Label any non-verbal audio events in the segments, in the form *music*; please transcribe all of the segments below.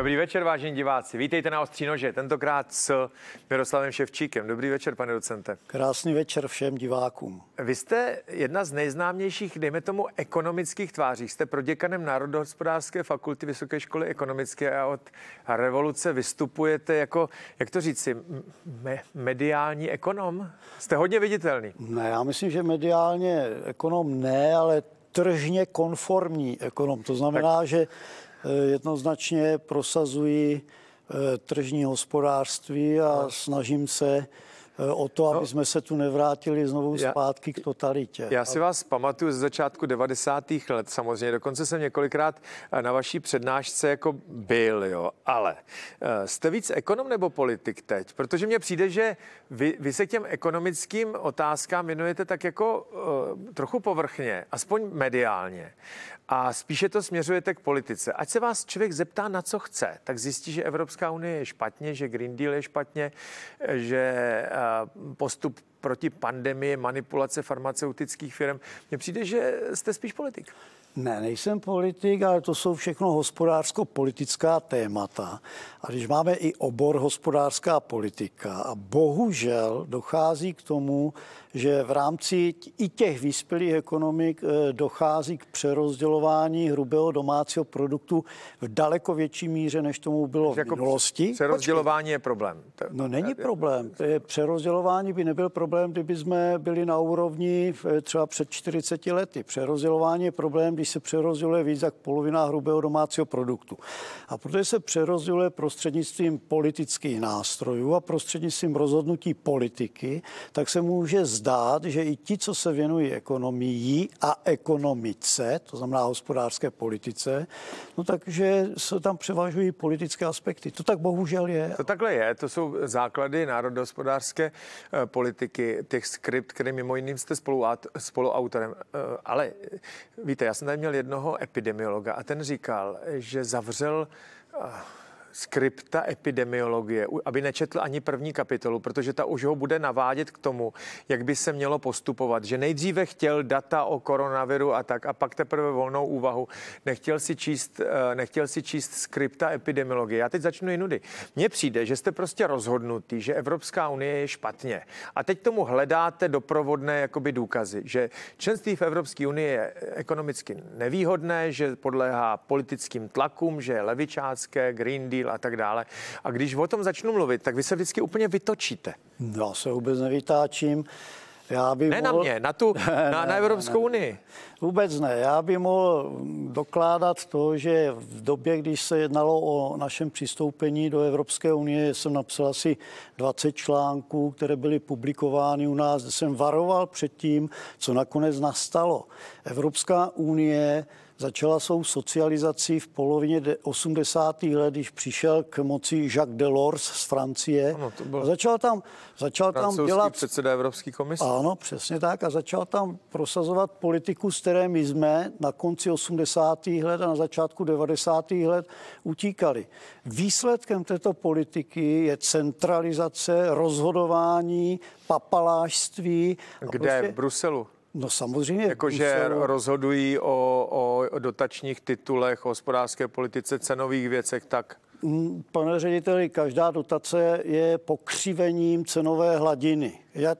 Dobrý večer, vážení diváci. Vítejte na Ostří nože, tentokrát s Miroslavem Ševčíkem. Dobrý večer, pane docente. Krásný večer všem divákům. Vy jste jedna z nejznámějších, dejme tomu, ekonomických tváří. Jste děkanem Národohospodářské fakulty Vysoké školy ekonomické a od revoluce vystupujete jako, jak to říci, me- mediální ekonom? Jste hodně viditelný. Ne, já myslím, že mediálně ekonom ne, ale tržně konformní ekonom. To znamená, tak. že Eh, jednoznačně prosazuji eh, tržní hospodářství a snažím se Eh, o to, no, aby jsme se tu nevrátili znovu já, zpátky k totalitě. Já si vás pamatuju ze začátku 90. let samozřejmě, dokonce jsem několikrát eh, na vaší přednášce jako byl, jo, ale eh, jste víc ekonom nebo politik teď? Protože mně přijde, že vy, vy se těm ekonomickým otázkám věnujete tak jako uh, trochu povrchně, aspoň mediálně a spíše to směřujete k politice. Ať se vás člověk zeptá, na co chce, tak zjistí, že Evropská unie je špatně, že Green Deal je špatně, že postup proti pandemii, manipulace farmaceutických firm. Mně přijde, že jste spíš politik. Ne, nejsem politik, ale to jsou všechno hospodářsko-politická témata. A když máme i obor hospodářská politika a bohužel dochází k tomu, že v rámci i těch vyspělých ekonomik eh, dochází k přerozdělování hrubého domácího produktu v daleko větší míře, než tomu bylo v jako minulosti. Přerozdělování Počkej. je problém. To... No není eh, problém. Přerozdělování by nebyl problém, kdyby jsme byli na úrovni eh, třeba před 40 lety. Přerozdělování je problém, když se přerozděluje víc jak polovina hrubého domácího produktu. A protože se přerozděluje prostřednictvím politických nástrojů a prostřednictvím rozhodnutí politiky, tak se může zdát, že i ti, co se věnují ekonomii a ekonomice, to znamená hospodářské politice, no takže se tam převažují politické aspekty. To tak bohužel je. To takhle je, to jsou základy národohospodářské eh, politiky, těch skript, které mimo jiným jste spoluautorem. Eh, ale víte, já jsem tady měl jednoho epidemiologa a ten říkal, že zavřel eh, skripta epidemiologie, aby nečetl ani první kapitolu, protože ta už ho bude navádět k tomu, jak by se mělo postupovat. Že nejdříve chtěl data o koronaviru a tak, a pak teprve volnou úvahu. Nechtěl si číst, eh, nechtěl si číst skripta epidemiologie. Já teď začnu jinudy. Mně přijde, že jste prostě rozhodnutý, že Evropská unie je špatně. A teď tomu hledáte doprovodné jakoby důkazy, že členství v Evropské unii je ekonomicky nevýhodné, že podléhá politickým tlakům, že je levičácké, Green Deal, cíl a tak dále. A když o tom začnu mluvit, tak vy se vždycky úplně vytočíte. No, já se vůbec nevytáčím. Já bych ne mohl... na mě, na, tu, *laughs* na, na ne, Evropskou ne, unii. Vůbec ne. Já bych mohl dokládat to, že v době, když se jednalo o našem přistoupení do Evropské unie, jsem napsal asi 20 článků, které byly publikovány u nás, jsem varoval před tím, co nakonec nastalo. Evropská unie začala svou socializací v polovině 80. let, když přišel k moci Jacques Delors z Francie. Ano, to a začal tam, začal tam dělat... předseda Evropské komise. Ano, přesně tak. A začal tam prosazovat politiku, s které my jsme na konci 80. let a na začátku 90. let utíkali. Výsledkem této politiky je centralizace, rozhodování, papalášství. Kde? Prostě... V Bruselu? No samozřejmě. Jakože jsou... rozhodují o, o dotačních titulech, o hospodářské politice, cenových věcech, tak... Mm, pane řediteli, každá dotace je pokřivením cenové hladiny.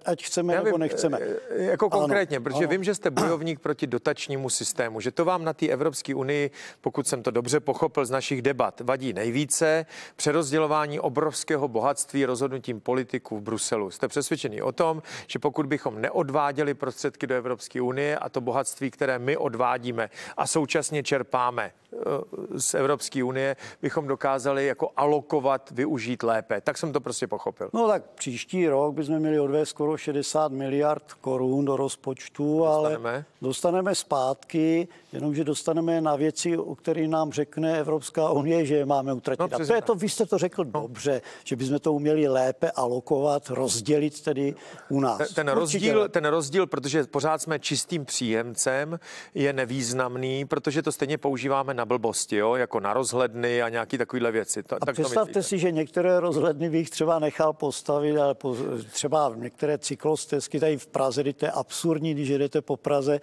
Ať chceme Já vím, nebo nechceme. E, e, jako konkrétně, ano, protože ano. vím, že jste bojovník proti dotačnímu systému, že to vám na té Evropské unii, pokud jsem to dobře pochopil z našich debat, vadí nejvíce přerozdělování obrovského bohatství rozhodnutím politiků v Bruselu. Jste přesvědčený o tom, že pokud bychom neodváděli prostředky do Evropské unie a to bohatství, které my odvádíme a současně čerpáme, Eh, z Evropské unie bychom dokázali jako alokovat, využít lépe. Tak jsem to prostě pochopil. No tak příští rok bychom měli odvést skoro 60 miliard korun do rozpočtu, dostaneme. ale dostaneme zpátky, jenomže dostaneme na věci, o které nám řekne Evropská unie, že je máme utratit. No, a to je to, vy jste to řekl no. dobře, že bychom to uměli lépe alokovat, rozdělit tedy u nás. Ten, ten, rozdíl, ten rozdíl, protože pořád jsme čistým příjemcem, je nevýznamný, protože to stejně používáme na blbosti, jo? jako na rozhledny a nějaký takovýhle věci. Ta, a tak představte si, že některé rozhledny bych třeba nechal postavit, ale po, třeba některé cyklostezky tady v Praze, to je absurdní, když jedete po Praze,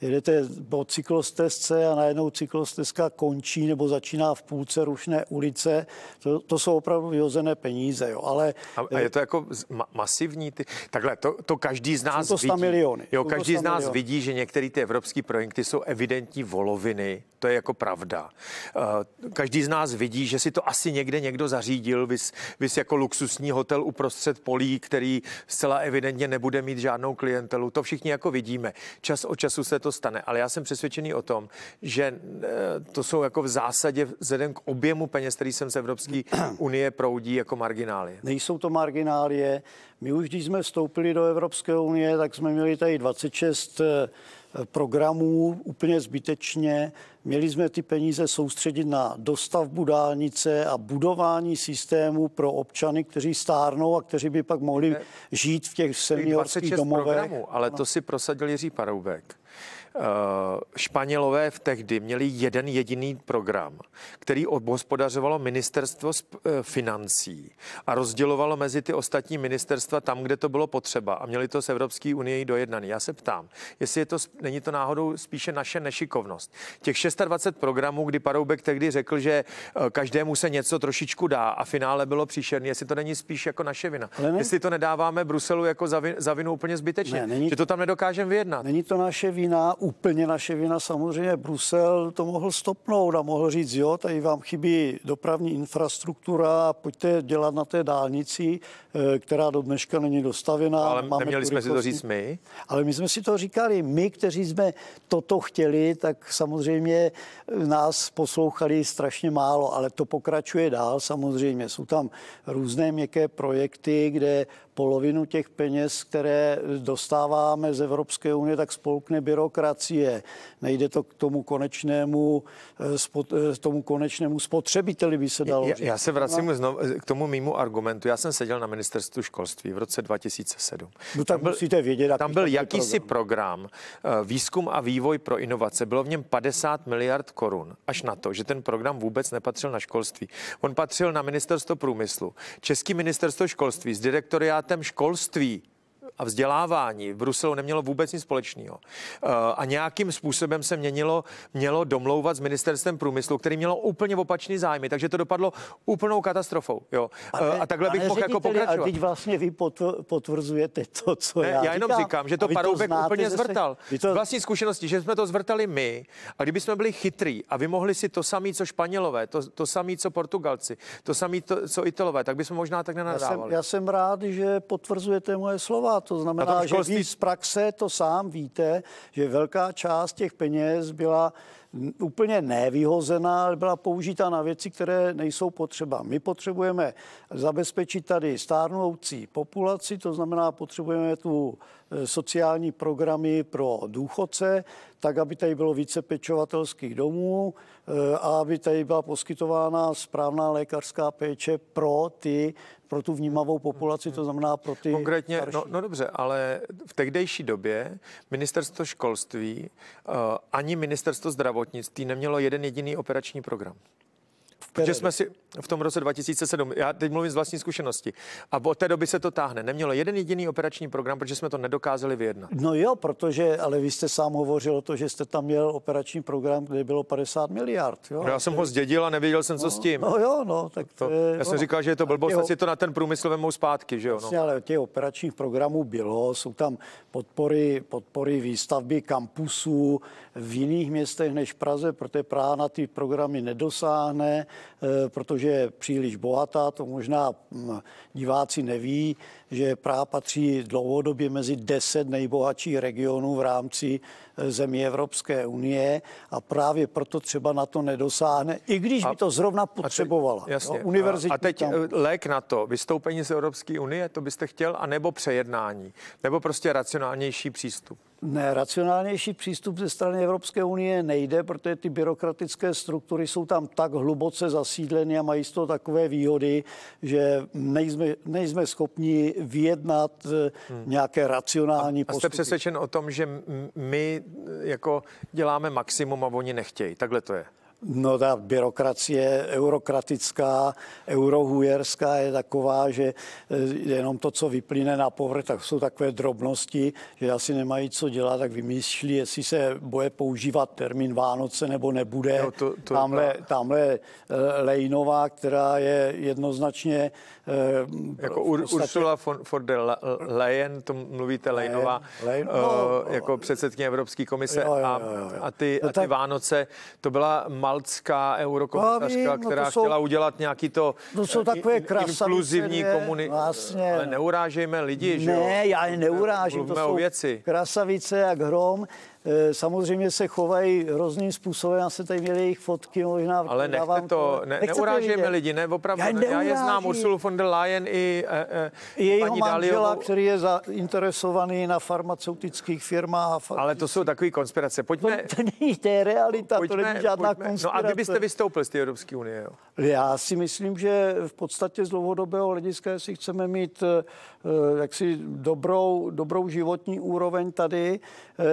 jedete po cyklostezce a najednou cyklostezka končí nebo začíná v půlce rušné ulice. To, to jsou opravdu vyhozené peníze, jo, ale... A, a je to jako ma- masivní, ty... takhle, to, to každý z nás to vidí. miliony. Jo, každý z nás miliony. vidí, že některé ty evropské projekty jsou evidentní voloviny, to je jako pravda pravda. Eh, každý z nás vidí, že si to asi někde někdo zařídil, vys, vys jako luxusní hotel uprostřed polí, který zcela evidentně nebude mít žádnou klientelu. To všichni jako vidíme. Čas od času se to stane, ale já jsem přesvědčený o tom, že eh, to jsou jako v zásadě vzhledem k objemu peněz, který jsem z Evropské *clears throat* unie proudí jako marginálie. Nejsou to marginálie. My už, když jsme vstoupili do Evropské unie, tak jsme měli tady 26 Eh, programů úplně zbytečně. Měli jsme ty peníze soustředit na dostavbu dálnice a budování systému pro občany, kteří stárnou a kteří by pak mohli žít v těch seniorských domovech. Programů, ale no. to si prosadil Jiří Paroubek. Eh, Španělové v tehdy měli jeden jediný program, který obhospodařovalo ministerstvo eh, financí a rozdělovalo mezi ty ostatní ministerstva tam, kde to bylo potřeba a měli to s Evropský unii dojednaný. Já se ptám, jestli je to, není to náhodou spíše naše nešikovnost. Těch 26 programů, kdy Paroubek tehdy řekl, že eh, každému se něco trošičku dá a finále bylo příšerný, jestli to není spíš jako naše vina. ne... Jestli to nedáváme Bruselu jako za, vinu, za vinu úplně zbytečně, ne, není... že to tam nedokážeme vyjednat. Není to naše vina, úplně naše naše vina samozřejmě Brusel to mohl stopnout a mohl říct, jo, tady vám chybí dopravní infrastruktura, pojďte dělat na té dálnici, eh, která do dneška není dostavěná. No, ale máme neměli jsme si to říct my? Ale my jsme si to říkali. My, kteří jsme toto chtěli, tak samozřejmě eh, nás poslouchali strašně málo, ale to pokračuje dál samozřejmě. Jsou tam různé měkké projekty, kde polovinu těch peněz, které dostáváme z Evropské unie, tak spolkne byrokracie. Nejde to k tomu konečnému, eh, spot, eh, tomu konečnému spotřebiteli, by se dalo já, říct. Já se vracím no. znovu eh, k tomu mýmu argumentu. Já jsem seděl na ministerstvu školství v roce 2007. No tak tam byl, musíte vědět, Tam byl jakýsi program. program výzkum a vývoj pro inovace. Bylo v něm 50 miliard korun. Až na to, že ten program vůbec nepatřil na školství. On patřil na ministerstvo průmyslu. Český ministerstvo školství s direktoriátem tématem školství a vzdělávání v Bruselu nemělo vůbec nic společného. Eh, a nějakým způsobem se měnilo, mělo domlouvat s ministerstvem průmyslu, který mělo úplně opačný zájmy, takže to dopadlo úplnou katastrofou. Jo. Eh, pane, a takhle bych mohl jako pokračovat. A teď vlastně vy potvrzujete to, co ne, já, já jenom říkám, že to Paroubek úplně úplně zvrtal. To... Vlastní zkušenosti, že jsme to zvrtali my a kdyby jsme byli chytrý a vymohli si to samé, co Španělové, to, to samé, co Portugalci, to samé, co Italové, tak bychom možná tak nenadávali. Já jsem, já jsem rád, že potvrzujete moje slova. To znamená, školství... že víc z praxe to sám víte, že velká část těch peněz byla úplně nevyhozená, ale byla použita na věci, které nejsou potřeba. My potřebujeme zabezpečit tady stárnoucí populaci, to znamená, potřebujeme tu e, sociální programy pro důchodce, tak, aby tady bylo více pečovatelských domů e, a aby tady byla poskytována správná lékařská péče pro ty, pro tu vnímavou populaci, to znamená pro ty Konkrétně, no, no dobře, ale v tehdejší době ministerstvo školství e, ani ministerstvo zdravotnictví zdravotnictví nemělo jeden jediný operační program. Protože jsme si v tom roce 2007, já teď mluvím z vlastní zkušenosti, a od té doby se to táhne. Nemělo jeden jediný operační program, protože jsme to nedokázali vyjednat. No jo, protože, ale vy jste sám hovořil o to, že jste tam měl operační program, kde bylo 50 miliard. Jo? No já jsem ho zdědil a nevěděl jsem, no, co s no, tím. No jo, no, tak to, to je, Já jsem no, říkal, že je to blbost, těho, si to na ten průmysl vemou zpátky, že jo? No. Vlastně, ale těch operačních programů bylo, jsou tam podpory, podpory výstavby kampusů v jiných městech než Praze, protože Praha na ty programy nedosáhne. Eh, protože je příliš bohatá. To možná hm, diváci neví, že Praha patří dlouhodobě mezi 10 nejbohatších regionů v rámci zemí Evropské unie a právě proto třeba na to nedosáhne, i když a, by to zrovna potřebovala. A teď, jasně. Jo, a teď tam. Eh, lék na to, vystoupení z Evropské unie, to byste chtěl, anebo přejednání, nebo prostě racionálnější přístup? Ne, racionálnější přístup ze strany Evropské unie nejde, protože ty byrokratické struktury jsou tam tak hluboce zasídleny a mají z toho takové výhody, že nejsme, nejsme schopni vyjednat eh, hmm. nějaké racionální a, postupy. A jste přesvědčen o tom, že my jako děláme maximum a oni nechtějí. Takhle to je. No ta byrokracie eurokratická, eurohujerská je taková, že eh, jenom to, co vyplyne na povrch, tak jsou takové drobnosti, že asi nemají co dělat, tak vymýšlí, jestli se bude používat termín Vánoce nebo nebude. No, to, to, tamhle, tamhle eh, Lejnová, která je jednoznačně Eh, jako Ur, podstatě... Ursula von, von der Leyen, to mluvíte Leinová, Leyen, Leyen, eh, no, no, jako předsedkyně Evropské komise jo, jo, jo, jo. A, a ty, no, a ty tak... Vánoce, to byla malcká eurokomisařka, no, no která jsou, chtěla udělat nějaký to, to no, jsou eh, takové krasavice, inkluzivní komuni... Vlastně, ale neurážejme lidi, ne, že jo? Ne, já je neurážím, to jsou věci. krasavice jak hrom. Eh, samozřejmě se chovají hrozným způsobem, já se tady měli jejich fotky, možná Ale nechte to, ne, neurážíme lidi, ne, opravdu, já, neuráží. já je znám, Ursulu von der Leyen i e, e, paní manžela, Daliovou. který je zainteresovaný na farmaceutických firmách. A Ale to jsou takové konspirace, pojďme. To, to není, to je realita, pojďme, to není žádná pojďme. konspirace. No a kdybyste vystoupil z té Evropské unie, jo? Já si myslím, že v podstatě z dlouhodobého hlediska, jestli chceme mít jaksi dobrou, dobrou životní úroveň tady,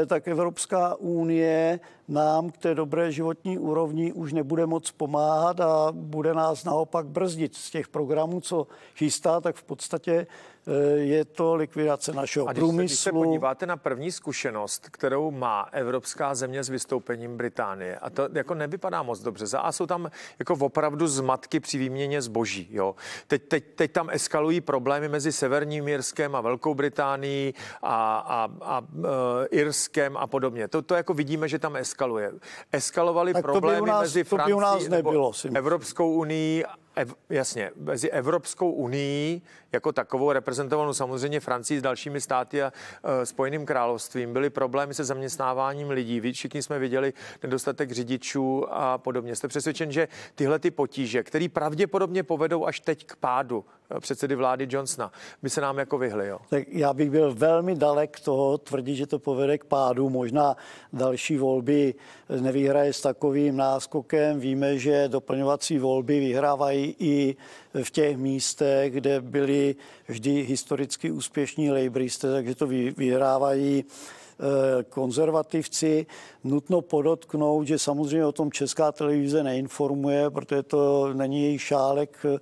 tak Evropa Evropská unie nám k té dobré životní úrovni už nebude moc pomáhat a bude nás naopak brzdit. Z těch programů, co chystá, tak v podstatě eh, je to likvidace našeho a když průmyslu. Se, když se podíváte na první zkušenost, kterou má evropská země s vystoupením Británie, a to jako nevypadá moc dobře. Za A jsou tam jako opravdu zmatky při výměně zboží. Jo. Teď, teď, teď tam eskalují problémy mezi Severním Jirskem a Velkou Británií a, a, a, a eh, Irskem a podobně podobně. To, to jako vidíme, že tam eskaluje. Eskalovali tak problémy to by u nás, mezi Francií to by u nás nebylo, Evropskou unii ev, jasně, mezi Evropskou unii jako takovou reprezentovanou samozřejmě Francii s dalšími státy a e, Spojeným královstvím byly problémy se zaměstnáváním lidí. Vy všichni jsme viděli nedostatek řidičů a podobně. Jste přesvědčen, že tyhle ty potíže, které pravděpodobně povedou až teď k pádu e, předsedy vlády Johnsona, by se nám jako vyhly, jo? Tak já bych byl velmi dalek toho tvrdit, že to povede k pádu. Možná další volby nevyhraje s takovým náskokem. Víme, že doplňovací volby vyhrávají i v těch místech, kde byli vždy historicky úspěšní laboristé, takže to vyhrávají eh, konzervativci. Nutno podotknout, že samozřejmě o tom česká televize neinformuje, protože to není její šálek eh,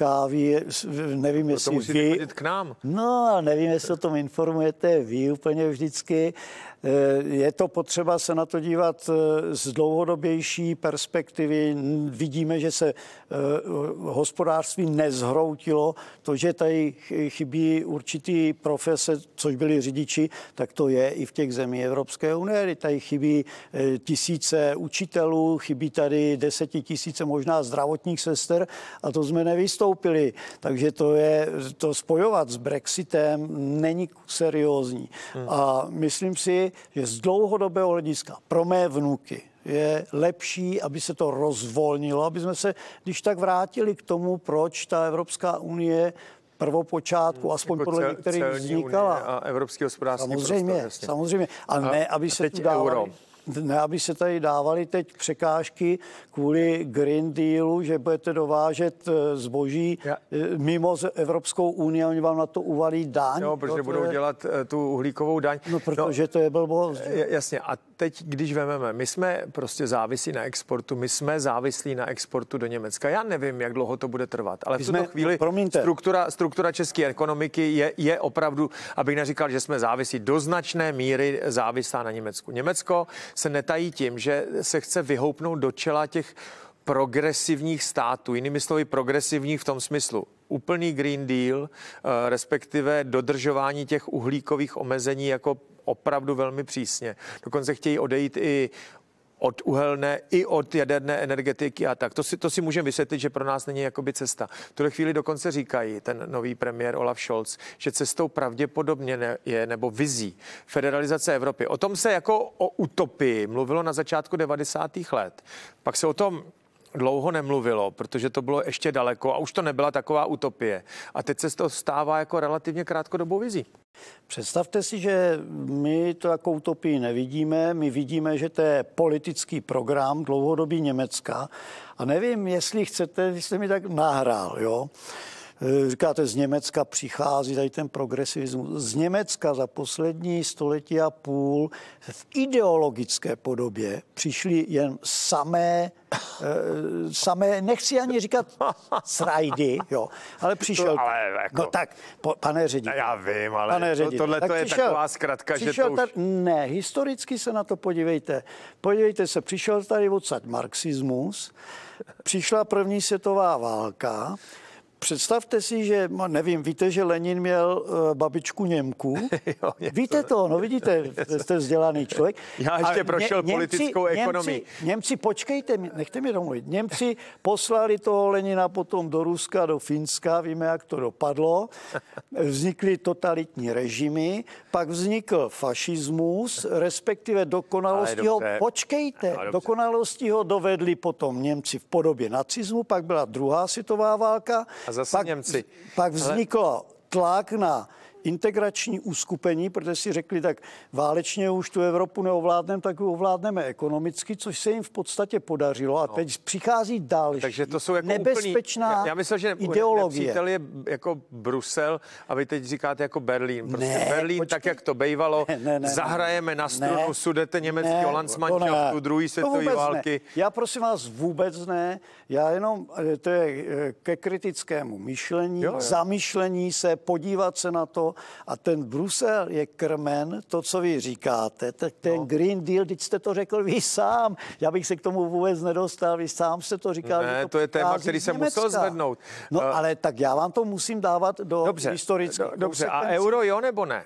kávy, nevím, to jestli musíte vy... chodit k nám. No, nevím, jestli o tom informujete vy úplně vždycky. Eh, je to potřeba se na to dívat eh, z dlouhodobější perspektivy. Vidíme, že se eh, hospodářství nezhroutilo. To, že tady chybí určitý profese, což byli řidiči, tak to je i v těch zemí Evropské unie. Tady chybí tisíce učitelů, chybí tady desetitisíce možná zdravotních sester a to jsme nevystoupili vystoupili. Takže to je, to spojovat s Brexitem není seriózní. Hmm. A myslím si, že z dlouhodobého hlediska pro mé vnuky, je lepší, aby se to rozvolnilo, aby jsme se, když tak vrátili k tomu, proč ta Evropská unie prvopočátku, hmm. aspoň jako podle některých vznikala. A Evropský hospodářský Samozřejmě, prostor, samozřejmě. A, a ne, aby a se tu dávali... Euro ne, aby se tady dávaly teď překážky kvůli Green Dealu, že budete dovážet e, zboží Já. E, mimo z Evropskou unii a oni vám na to uvalí daň. Jo, protože budou je... dělat e, tu uhlíkovou daň. No, no protože no, to je blbost. Jasně, a teď, když vememe, my jsme prostě závislí na exportu, my jsme závislí na exportu do Německa. Já nevím, jak dlouho to bude trvat, ale v tuto chvíli promiňte. struktura, struktura české ekonomiky je, je opravdu, abych neříkal, že jsme závislí do značné míry závislá na Německu. Německo se netají tím, že se chce vyhoupnout do čela těch progresivních států, jinými slovy progresivních v tom smyslu, úplný Green Deal, eh, respektive dodržování těch uhlíkových omezení jako opravdu velmi přísně. Dokonce chtějí odejít i od uhelné i od jaderné energetiky a tak. To si, to si můžeme vysvětlit, že pro nás není jakoby cesta. V tuhle chvíli dokonce říkají ten nový premiér Olaf Scholz, že cestou pravděpodobně ne, je nebo vizí federalizace Evropy. O tom se jako o utopii mluvilo na začátku 90. let. Pak se o tom dlouho nemluvilo, protože to bylo ještě daleko a už to nebyla taková utopie. A teď se to stává jako relativně krátkodobou vizí. Představte si, že my to jako utopii nevidíme. My vidíme, že to je politický program dlouhodobí Německa. A nevím, jestli chcete, jestli mi tak nahrál, jo. Eh, říkáte, z Německa přichází tady ten progresivismus. Z Německa za poslední století a půl v ideologické podobě přišly jen samé eh, samé, nechci ani říkat srajdy, jo, ale přišel. To, no, ale jako, no tak, po, pane řediteli. Já vím, ale pane ředitel, to, tohle tak to je přišel, taková zkratka, přišel že to tady, už... Ne, historicky se na to podívejte. Podívejte se, přišel tady odsaď marxismus, přišla první světová válka, Představte si, že, no, nevím, víte, že Lenin měl eh, babičku Němku. *laughs* jo, víte to, no vidíte, *laughs* jste vzdělaný člověk. Já ještě A prošel Ně, politickou Němci, ekonomii. Němci, Němci, počkejte, nechte mi domluvit. Němci poslali toho Lenina potom do Ruska, do Finska, víme, jak to dopadlo. Vznikly totalitní režimy, pak vznikl fašismus, respektive dokonalosti ho, počkejte, dokonalosti ho dovedli potom Němci v podobě nacismu, pak byla druhá světová válka. A zase pak, Němci. Pak vzniklo Ale... tlak na integrační uskupení, protože si řekli, tak válečně už tu Evropu neovládneme, tak ji ovládneme ekonomicky, což se jim v podstatě podařilo a no. teď přichází další Takže to jsou jako nebezpečná úplný, já myslel, že ideologie. Ne, je jako Brusel a vy teď říkáte jako Berlín. Prostě ne, Berlín, počkej. tak jak to bývalo, ne, ne, ne, zahrajeme na strunu ne, sudete německý tu druhý světový války. Ne. Já prosím vás, vůbec ne. Já jenom, eh, to je eh, ke kritickému myšlení, jo, jo. zamyšlení se, podívat se na to, a ten Brusel je krmen, to, co vy říkáte, tak ten no. Green Deal, teď jste to řekl vy sám, já bych se k tomu vůbec nedostal, vy sám jste to říkal. Ne, to, to je téma, který jsem musel zvednout. No uh, ale tak já vám to musím dávat do dobře, historických Dobře, a euro jo nebo ne?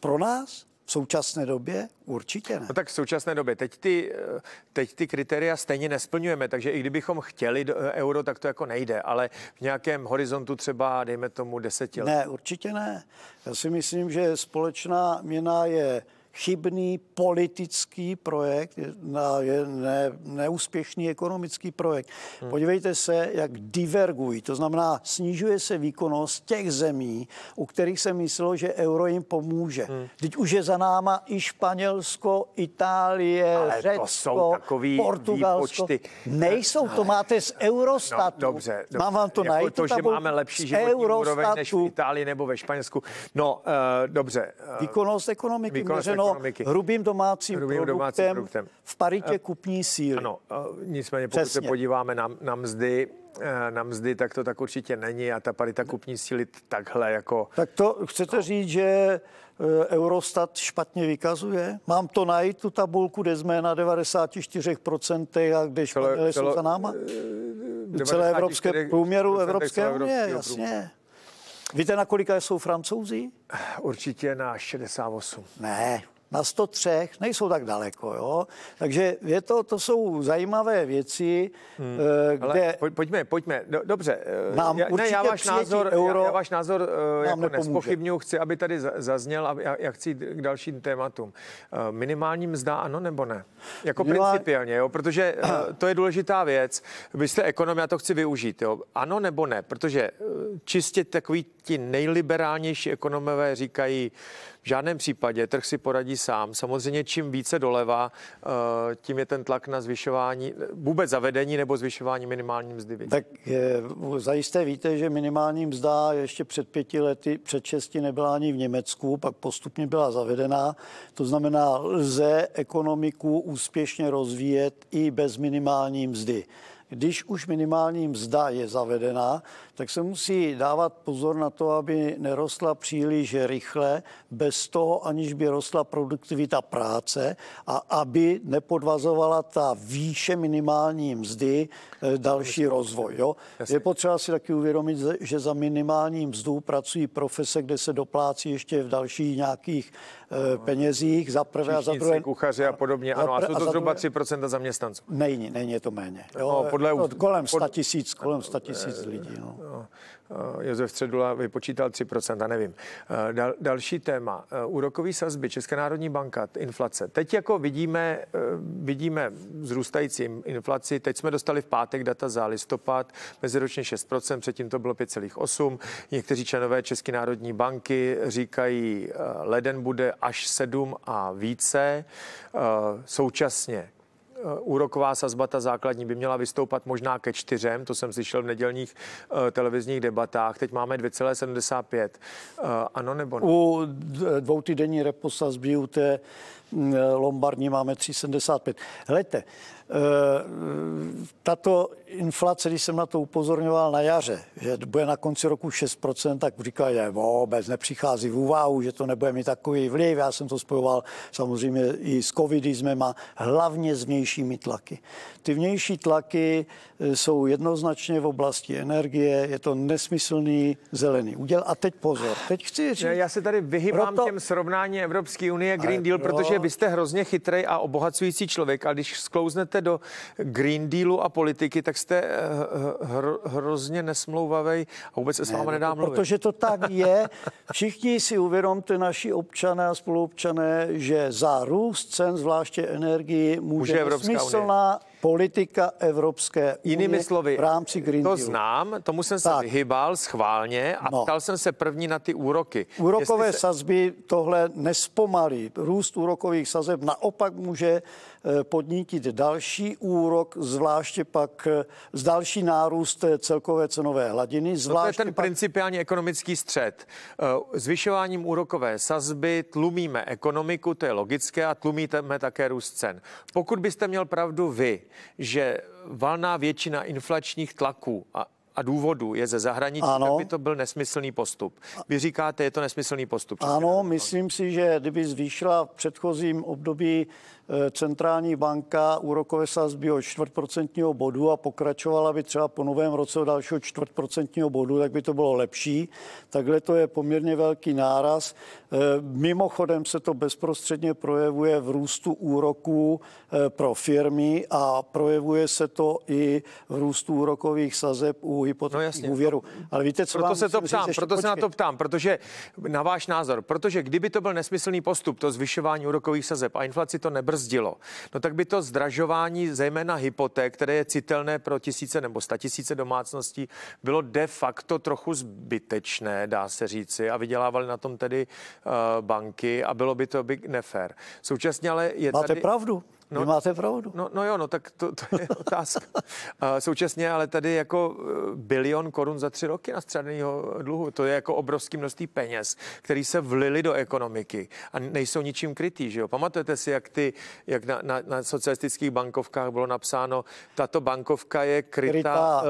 Pro nás? V současné době určitě ne. No tak v současné době. Teď ty, eh, teď ty kritéria stejně nesplňujeme, takže i kdybychom chtěli do eh, euro, tak to jako nejde, ale v nějakém horizontu třeba, dejme tomu, deseti let. Ne, určitě ne. Já si myslím, že společná měna je chybný politický projekt, na je ne, neúspěšný ekonomický projekt. Hmm. Podívejte se, jak divergují, to znamená snižuje se výkonnost těch zemí, u kterých se myslelo, že euro jim pomůže. Hmm. Teď už je za náma i Španělsko, Itálie, Ale Řecko, to jsou takový Portugalsko. Výpočty. Nejsou, to máte z no, Eurostatu. No, dobře, dobře. Mám vám to jako najít? To, že máme lepší životní Eurostatu. úroveň než v Itálii nebo ve Španělsku. No, uh, dobře. Eh, výkonnost ekonomiky. Výkonnost řečeno ekonomiky. hrubým domácím, hrubým produktem, domácím produktem v paritě kupní síly. Ano, nicméně pokud Přesně. se podíváme na, na mzdy, eh, na mzdy, tak to tak určitě není a ta parita kupní síly takhle jako... Tak to chcete no. říct, že eh, Eurostat špatně vykazuje? Mám to najít, tu tabulku, kde jsme na 94% a kde Španělé jsou za náma? Eh, celé evropské průměru Evropské unie, jasně. Průměru. Víte, na kolika jsou francouzi? Určitě na 68. Ne, na 103, nejsou tak daleko. Jo? Takže je to, to jsou zajímavé věci, hmm. Eh, kde... Ale pojďme, pojďme, dobře. Nám eh, já, ne, já váš názor, euro já, já váš názor eh, jako nespochybnuju, chci, aby tady zazněl a já, já chci k dalším tématům. Minimální mzda ano nebo ne? Jako Měla... principiálně, jo? protože *clears throat* to je důležitá věc. Vy jste ekonom, já to chci využít. Jo? Ano nebo ne? Protože čistě takový ti nejliberálnější ekonomové říkají, v žádném případě trh si poradí sám. Samozřejmě čím více doleva, eh, tím je ten tlak na zvyšování, vůbec zavedení nebo zvyšování minimální mzdy. Tak je, zajisté víte, že minimální mzda ještě před pěti lety, před šesti nebyla ani v Německu, pak postupně byla zavedená. To znamená, lze ekonomiku úspěšně rozvíjet i bez minimální mzdy když už minimální mzda je zavedena, tak se musí dávat pozor na to, aby nerostla příliš rychle, bez toho, aniž by rostla produktivita práce a aby nepodvazovala ta výše minimální mzdy eh, další rozvoj. Jo? Je potřeba si taky uvědomit, že za minimální mzdu pracují profese, kde se doplácí ještě v dalších nějakých eh, penězích za prvé a za druhé. kuchaři a podobně, ano, a jsou to zhruba 3% zaměstnanců. Není, není to méně. Jo? No, podle... No, kolem 100 tisíc, kolem 100 tisíc lidí. No. No, eh, Josef Středula vypočítal 3%, a nevím. Eh, dal, další téma, eh, úrokový sazby, Česká národní banka, inflace. Teď jako vidíme, vidíme zrůstající inflaci, teď jsme dostali v pátek data za listopad, meziročně 6%, předtím to bylo 5,8%. Někteří členové České národní banky říkají, leden bude až 7 a více. Současně Eh, úroková sazba, ta základní, by měla vystoupat možná ke čtyřem, to jsem slyšel v nedělních eh, televizních debatách. Teď máme 2,75. Eh, ano nebo ne? U dvoutýdenní reposazby u té Eh, lombardní máme 3,75. Hlejte, eh, tato inflace, když jsem na to upozorňoval na jaře, že bude na konci roku 6%, tak říkali, že vůbec nepřichází v úvahu, že to nebude mít takový vliv. Já jsem to spojoval samozřejmě i s covidismem a hlavně s vnějšími tlaky. Ty vnější tlaky eh, jsou jednoznačně v oblasti energie, je to nesmyslný zelený úděl. A teď pozor, teď chci říct... Já se tady vyhybám proto... těm srovnání Evropské unie Green Deal, protože vy jste hrozně chytrý a obohacující člověk, a když sklouznete do Green Dealu a politiky, tak jste eh, eh, hro, hrozně nesmlouvavý a vůbec se s vámi ne, nedá mluvit. Protože to tak je. Všichni si uvědomte, naši občané a spoluobčané, že za růst cen, zvláště energii, může, může Evropská smyslná unie politika Evropské Jinými unie slovy, v rámci Green To znám, tomu jsem se vyhybal schválně a no. ptal jsem se první na ty úroky. Úrokové se... sazby tohle nespomalí. Růst úrokových sazeb naopak může e, podnítit další úrok, zvláště pak e, z další nárůst e, celkové cenové hladiny. Zvláště no to je ten pak... principiální ekonomický střed. Zvyšováním úrokové sazby tlumíme ekonomiku, to je logické, a tlumíme také růst cen. Pokud byste měl pravdu vy, že valná většina inflačních tlaků a a důvodu je ze zahraničí, ano. tak by to byl nesmyslný postup. Vy říkáte, je to nesmyslný postup. Ano, myslím si, že kdyby zvýšila v předchozím období Eh, centrální banka úrokové sazby o čtvrtprocentního bodu a pokračovala by třeba po novém roce o dalšího čtvrtprocentního bodu, tak by to bylo lepší. Takhle to je poměrně velký náraz. Eh, mimochodem se to bezprostředně projevuje v růstu úroků eh, pro firmy a projevuje se to i v růstu úrokových sazeb u hypotekních no úvěru. Ale víte, co proto se to ptám, říct, proto počkej. se na to ptám, protože na váš názor, protože kdyby to byl nesmyslný postup, to zvyšování úrokových sazeb a inflaci to nebrzo brzdilo, no tak by to zdražování zejména hypoték, které je citelné pro tisíce nebo statisíce domácností, bylo de facto trochu zbytečné, dá se říci, a vydělávali na tom tedy uh, banky a bylo by to by nefér. Současně ale je Máte tady... pravdu. No, máte pravdu. No, no jo, no tak to, to je *laughs* otázka. Současně ale tady jako eh, bilion korun za tři roky na nastřadeného dluhu, to je jako obrovský množství peněz, který se vlili do ekonomiky a nejsou ničím krytý, že jo? Pamatujete si, jak, ty, jak na, na, na socialistických bankovkách bylo napsáno, tato bankovka je krytá, krytá uh,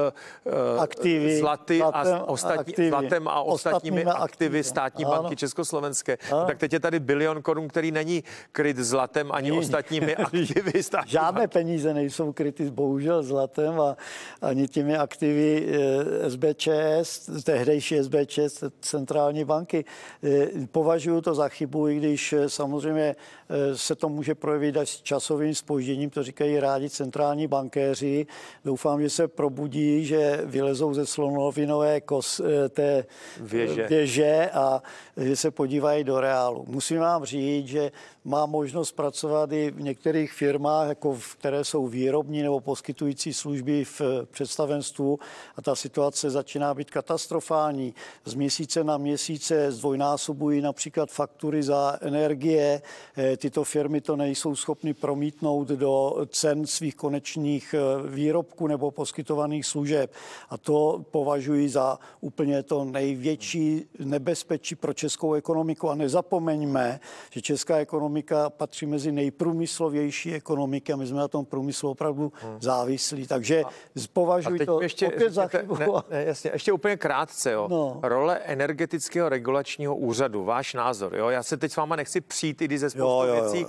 uh, aktivy, zlaty zlatem, a ostatní, aktivy, zlatem a ostatními aktivy, aktivy státní ano. banky Československé. Ano. tak teď je tady bilion korun, který není kryt zlatem ani ostatními *laughs* aktivy aktivy státu. Žádné peníze nejsou kryty bohužel zlatem a ani těmi aktivy SBČS, eh, tehdejší SBČS centrální banky. Eh, Považuji to za chybu, i když eh, samozřejmě se to může projevit až s časovým spožděním, to říkají rádi centrální bankéři. Doufám, že se probudí, že vylezou ze slonovinové kos, té věže. věže a že se podívají do reálu. Musím vám říct, že má možnost pracovat i v některých firmách, jako v, které jsou výrobní nebo poskytující služby v eh, představenstvu a ta situace začíná být katastrofální. Z měsíce na měsíce zdvojnásobují například faktury za energie. Eh, tyto firmy to nejsou schopny promítnout do cen svých konečných eh, výrobků nebo poskytovaných služeb. A to považuji za úplně to největší nebezpečí pro českou ekonomiku. A nezapomeňme, že česká ekonomika ekonomika patří mezi nejprůmyslovější ekonomiky a my jsme na tom průmyslu opravdu hmm. závislí. Takže považuji to ještě, opět za chybu. Ne, ne, jasně, ještě úplně krátce. Jo. No. Role energetického regulačního úřadu, váš názor. Jo? Já se teď s váma nechci přijít, i když ze spoustu, jo, jo, jo, věcí,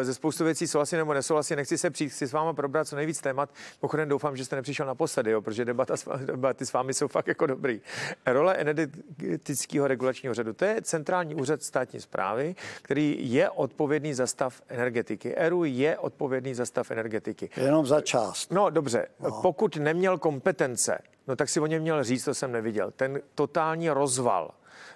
eh, ze spoustu věcí souhlasím nebo nesouhlasím, nechci se přijít, chci s váma probrat co nejvíc témat. Pochodem doufám, že jste nepřišel naposledy, jo? protože debata s, debaty s vámi jsou fakt jako dobrý. Role energetického regulačního úřadu, to je centrální úřad státní zprávy, který je odpovědný odpovědný za stav energetiky. ERU je odpovědný za stav energetiky. Jenom za část. No dobře, no. pokud neměl kompetence, no tak si o něm měl říct, to jsem neviděl. Ten totální rozval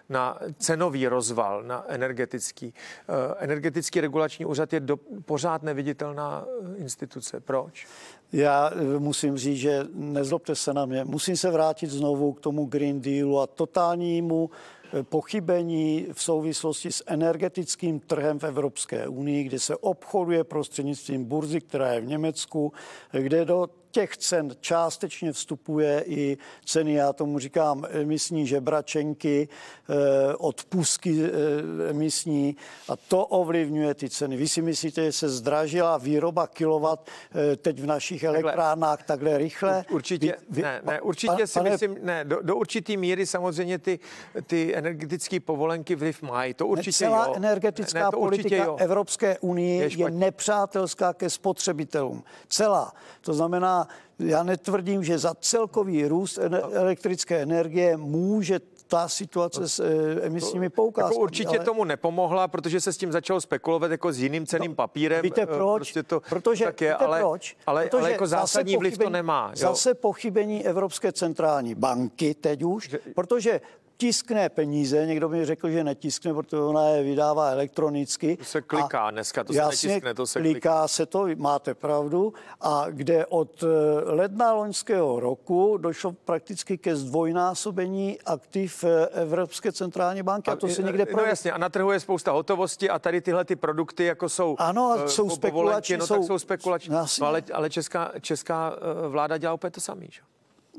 na cenový rozval, na energetický. Eh, energetický regulační úřad je do, pořád neviditelná eh, instituce. Proč? Já eh, musím říct, že nezlobte se na mě, musím se vrátit znovu k tomu Green Dealu a totálnímu Eh, pochybení v souvislosti s energetickým trhem v Evropské unii, kde se obchoduje prostřednictvím burzy, která je v Německu, eh, kde do těch cen částečně vstupuje i ceny, já tomu říkám, emisní žebračenky, eh, odpusky eh, emisní a to ovlivňuje ty ceny. Vy si myslíte, že se zdražila výroba kilovat eh, teď v našich elektrárnách takhle, rychle? Určitě, vy, vy, ne, ne, určitě pane, si myslím, ne, do, do určitý míry samozřejmě ty, ty energetické povolenky vliv mají, to určitě celá jo. energetická ne, to politika jo. Evropské unie je, je nepřátelská ke spotřebitelům. Celá. To znamená, já netvrdím, že za celkový růst elektrické energie může ta situace s e, emisními poukázkami. Jako určitě ale... tomu nepomohla, protože se s tím začalo spekulovat jako s jiným ceným no, papírem. Víte e, proč? Prostě to protože, tak je, víte ale, proč? Ale, protože ale jako zásadní vliv to nemá. Jo? Zase pochybení Evropské centrální banky teď už, že... protože tiskne peníze. Někdo mi řekl, že netiskne, protože ona je vydává elektronicky. To se kliká a dneska, to jasně, se netiskne, to se kliká. kliká. se to, máte pravdu. A kde od eh, ledna loňského roku došlo prakticky ke zdvojnásobení aktiv eh, Evropské centrální banky. A, a to se eh, někde no projeví. No jasně, a na trhu je spousta hotovosti a tady tyhle ty produkty, jako jsou Ano, a jsou spekulační. No, jsou, jsou spekulační. No, ale, ale česká, česká vláda dělá úplně to samé. že?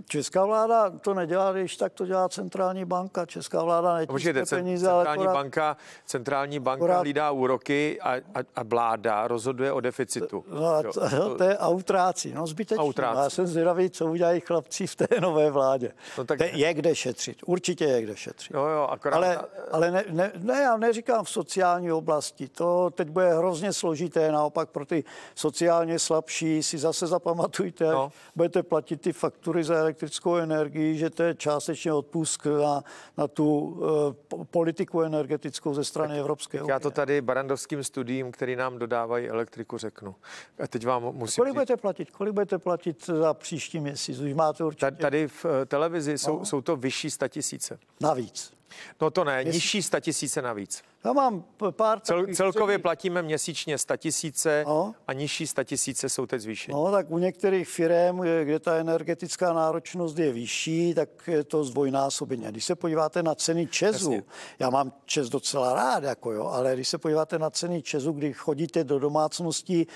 Česká vláda to nedělá, když tak to dělá centrální banka. Česká vláda no, netiskne Počkejte, peníze, centrální akorát, banka, centrální banka akorát, lídá úroky a, a, a vláda rozhoduje o deficitu. No a to, to, to je autrácí, no zbytečně. Autrácí. Já jsem zvědavý, co udělají chlapci v té nové vládě. No tak... Te, je kde šetřit, určitě je kde šetřit. Jo, jo, akorát... Ale, ale ne, ne, ne, já neříkám v sociální oblasti, to teď bude hrozně složité, naopak pro ty sociálně slabší si zase zapamatujte, no. budete platit ty faktury za elektrickou energii, že to je částečně odpusk na, na tu uh, politiku energetickou ze strany tak Evropské unie. Já to tady barandovským studiím, který nám dodávají elektriku, řeknu. A teď vám musím... kolik říct... budete platit? Kolik budete platit za příští měsíc? Už máte určitě... Tady v eh, televizi jsou, no. jsou to vyšší statisíce. Navíc. No to ne, Měsíc. nižší statisíce navíc. Já mám pár Cel, Celkově středí. platíme měsíčně 100 tisíce no. a nižší 100 tisíce jsou teď zvýšeny. No, tak u některých firm, kde ta energetická náročnost je vyšší, tak je to zdvojnásobeně. Když se podíváte na ceny Česu, Jasně. já mám Čes docela rád, jako jo, ale když se podíváte na ceny Česu, kdy chodíte do domácnosti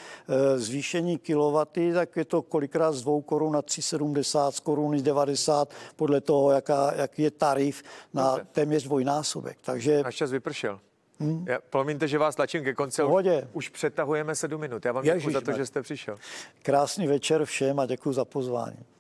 e, zvýšení kilovaty, tak je to kolikrát z 2 korun na 3,70, z koruny 90, podle toho, jaká, jaký je tarif na téměř dvojnásobek. Takže... Až čas vypršel. Hmm. Já, promiňte, že vás tlačím ke konci. Pohodě. Už, už přetahujeme sedm minut. Já vám děkuji za to, že jste přišel. Krásný večer všem a děkuji za pozvání.